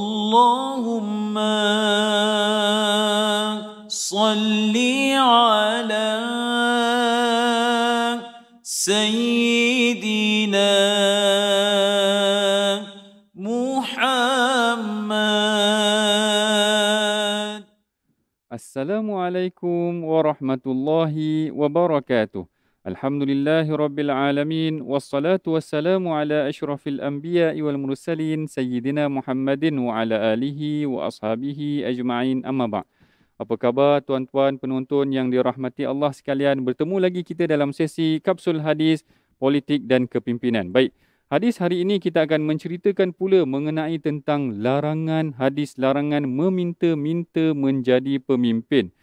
اللهم صل على سيدنا محمد السلام عليكم ورحمة الله وبركاته Alhamdulillahi Rabbil Alamin Wassalatu wassalamu ala ashrafil anbiya wal mursalin Sayyidina Muhammadin wa ala alihi wa ashabihi ajma'in amma ba' Apa khabar tuan-tuan penonton yang dirahmati Allah sekalian Bertemu lagi kita dalam sesi Kapsul Hadis Politik dan Kepimpinan Baik, hadis hari ini kita akan menceritakan pula mengenai tentang larangan hadis Larangan meminta-minta menjadi pemimpin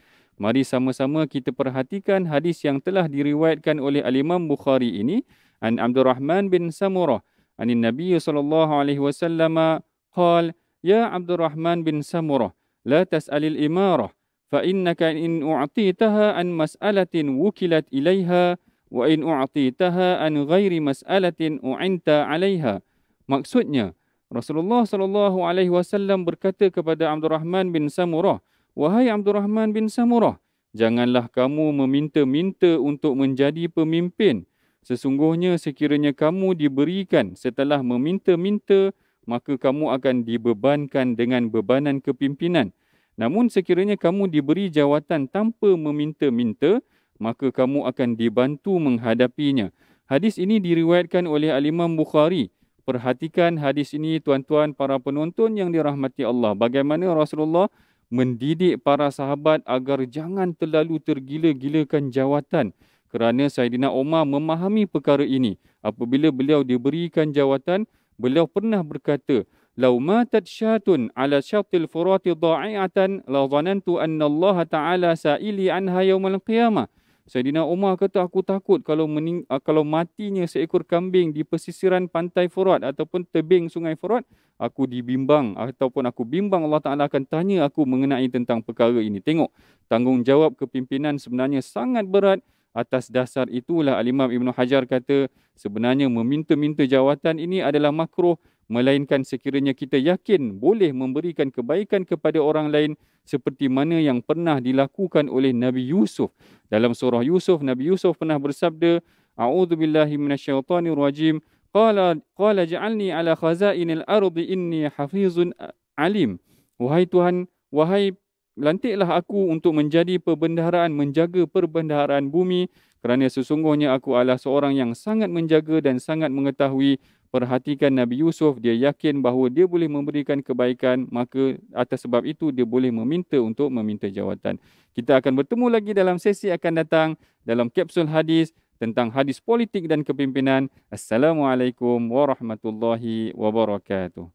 Mari sama-sama kita perhatikan hadis yang telah diriwayatkan oleh Al-Imam Bukhari ini an Abdul Rahman bin Samurah an Nabi sallallahu alaihi wasallam qal ya Abdul Rahman bin Samurah la tas'alil imarah fa innaka in u'titaha an mas'alatin wukilat ilaiha wa in u'titaha an ghairi mas'alatin u'inta alaiha maksudnya Rasulullah sallallahu alaihi wasallam berkata kepada Abdul Rahman bin Samurah Wahai Abdul Rahman bin Samurah, janganlah kamu meminta-minta untuk menjadi pemimpin. Sesungguhnya sekiranya kamu diberikan setelah meminta-minta, maka kamu akan dibebankan dengan bebanan kepimpinan. Namun sekiranya kamu diberi jawatan tanpa meminta-minta, maka kamu akan dibantu menghadapinya. Hadis ini diriwayatkan oleh Alimam Bukhari. Perhatikan hadis ini tuan-tuan para penonton yang dirahmati Allah. Bagaimana Rasulullah mendidik para sahabat agar jangan terlalu tergila-gilakan jawatan kerana Saidina Umar memahami perkara ini. Apabila beliau diberikan jawatan, beliau pernah berkata, "Lau matat syatun ala syatil furati dha'iatan, la dhanantu anna Allah Ta'ala sa'ili anha yawmal qiyamah." Saidina Umar kata aku takut kalau mening, ah, kalau matinya seekor kambing di pesisiran pantai Furat ataupun tebing sungai Furat, aku dibimbang ataupun aku bimbang Allah Taala akan tanya aku mengenai tentang perkara ini. Tengok, tanggungjawab kepimpinan sebenarnya sangat berat. Atas dasar itulah Al-Imam Ibn Hajar kata sebenarnya meminta-minta jawatan ini adalah makruh melainkan sekiranya kita yakin boleh memberikan kebaikan kepada orang lain seperti mana yang pernah dilakukan oleh Nabi Yusuf. Dalam surah Yusuf, Nabi Yusuf pernah bersabda, A'udhu billahi minasyaitanir rajim, Qala, qala ja'alni ala khazainil ardi inni hafizun alim. Wahai Tuhan, wahai lantiklah aku untuk menjadi perbendaharaan, menjaga perbendaharaan bumi kerana sesungguhnya aku adalah seorang yang sangat menjaga dan sangat mengetahui perhatikan Nabi Yusuf, dia yakin bahawa dia boleh memberikan kebaikan, maka atas sebab itu dia boleh meminta untuk meminta jawatan. Kita akan bertemu lagi dalam sesi akan datang dalam kapsul hadis tentang hadis politik dan kepimpinan. Assalamualaikum warahmatullahi wabarakatuh.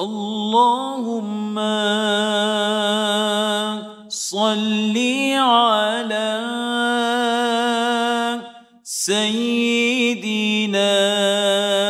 اللهم صل على سيدنا دينار